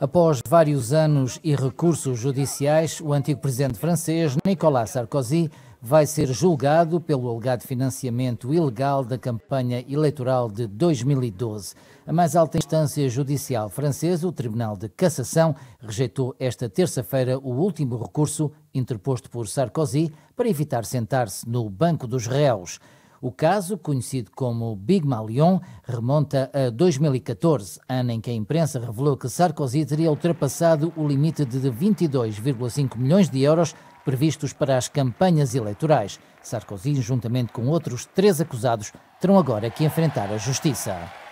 Após vários anos e recursos judiciais, o antigo presidente francês Nicolas Sarkozy vai ser julgado pelo alegado financiamento ilegal da campanha eleitoral de 2012. A mais alta instância judicial francesa, o Tribunal de Cassação, rejeitou esta terça-feira o último recurso interposto por Sarkozy para evitar sentar-se no banco dos réus. O caso, conhecido como Big Malion, remonta a 2014, ano em que a imprensa revelou que Sarkozy teria ultrapassado o limite de 22,5 milhões de euros previstos para as campanhas eleitorais. Sarkozy, juntamente com outros três acusados, terão agora que enfrentar a justiça.